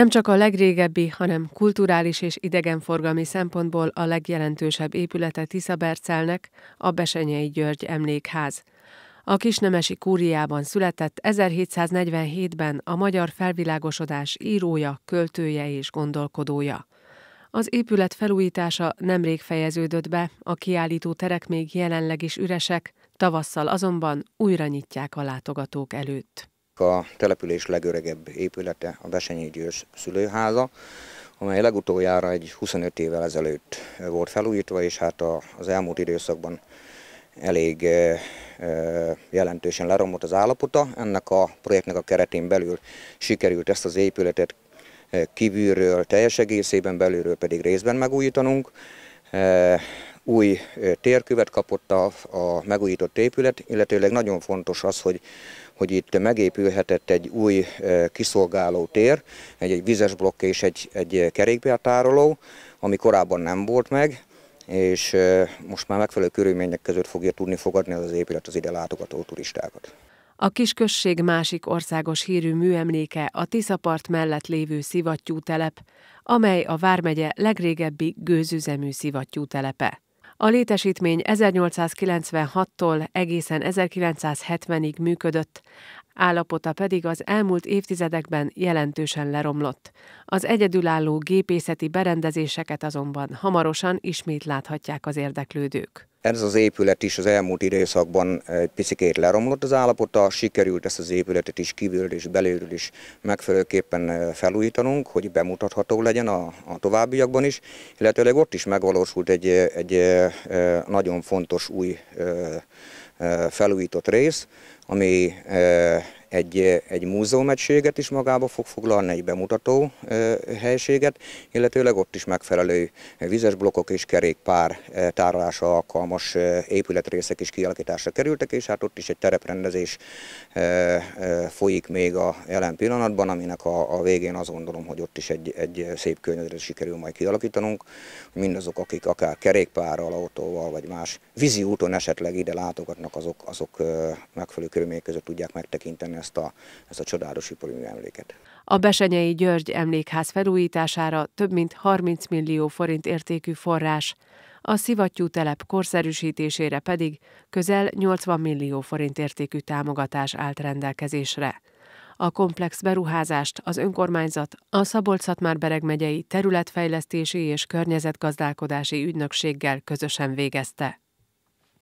Nem csak a legrégebbi, hanem kulturális és idegenforgalmi szempontból a legjelentősebb épülete Tiszabercelnek a Besenyei György emlékház. A kisnemesi kúriában született 1747-ben a magyar felvilágosodás írója, költője és gondolkodója. Az épület felújítása nemrég fejeződött be, a kiállító terek még jelenleg is üresek, tavasszal azonban újra nyitják a látogatók előtt a település legöregebb épülete, a Besenyi Győz szülőháza, amely legutoljára egy 25 évvel ezelőtt volt felújítva, és hát az elmúlt időszakban elég jelentősen leromlott az állapota. Ennek a projektnek a keretén belül sikerült ezt az épületet kívülről teljes egészében, belülről pedig részben megújítanunk új térkövet kapott a, a megújított épület, illetőleg nagyon fontos az, hogy, hogy itt megépülhetett egy új kiszolgáló tér, egy, egy vizes blokk és egy, egy kerékpártároló, ami korábban nem volt meg, és most már megfelelő körülmények között fogja tudni fogadni az, az épület az ide látogató turistákat. A kisközség másik országos hírű műemléke a Tiszapart mellett lévő szivattyú telep, amely a Vármegye legrégebbi gőzüzemű szivattyú telepe. A létesítmény 1896-tól egészen 1970-ig működött, állapota pedig az elmúlt évtizedekben jelentősen leromlott. Az egyedülálló gépészeti berendezéseket azonban hamarosan ismét láthatják az érdeklődők. Ez az épület is az elmúlt időszakban egy picikét leromlott az állapota, sikerült ezt az épületet is kívülről és belülről is megfelelőképpen felújítanunk, hogy bemutatható legyen a, a továbbiakban is, illetőleg ott is megvalósult egy, egy nagyon fontos új felújított rész, ami eh, egy, egy múzeumegységet is magába fog foglalni, egy bemutató helységet, illetőleg ott is megfelelő vizes blokkok és kerékpár tárolása alkalmas épületrészek is kialakításra kerültek, és hát ott is egy tereprendezés folyik még a jelen pillanatban, aminek a, a végén azt gondolom, hogy ott is egy, egy szép környezetet sikerül majd kialakítanunk. Mindazok, akik akár kerékpárral, autóval vagy más vízi úton esetleg ide látogatnak, azok, azok megfelelő körülmények között tudják megtekinteni ezt a, ezt a csodálatos ipari emléket. A Besenyei György emlékház felújítására több mint 30 millió forint értékű forrás, a szivattyú telep korszerűsítésére pedig közel 80 millió forint értékű támogatás állt rendelkezésre. A komplex beruházást az önkormányzat, a Szabolcs-Szatmár-Bereg megyei területfejlesztési és környezetgazdálkodási ügynökséggel közösen végezte.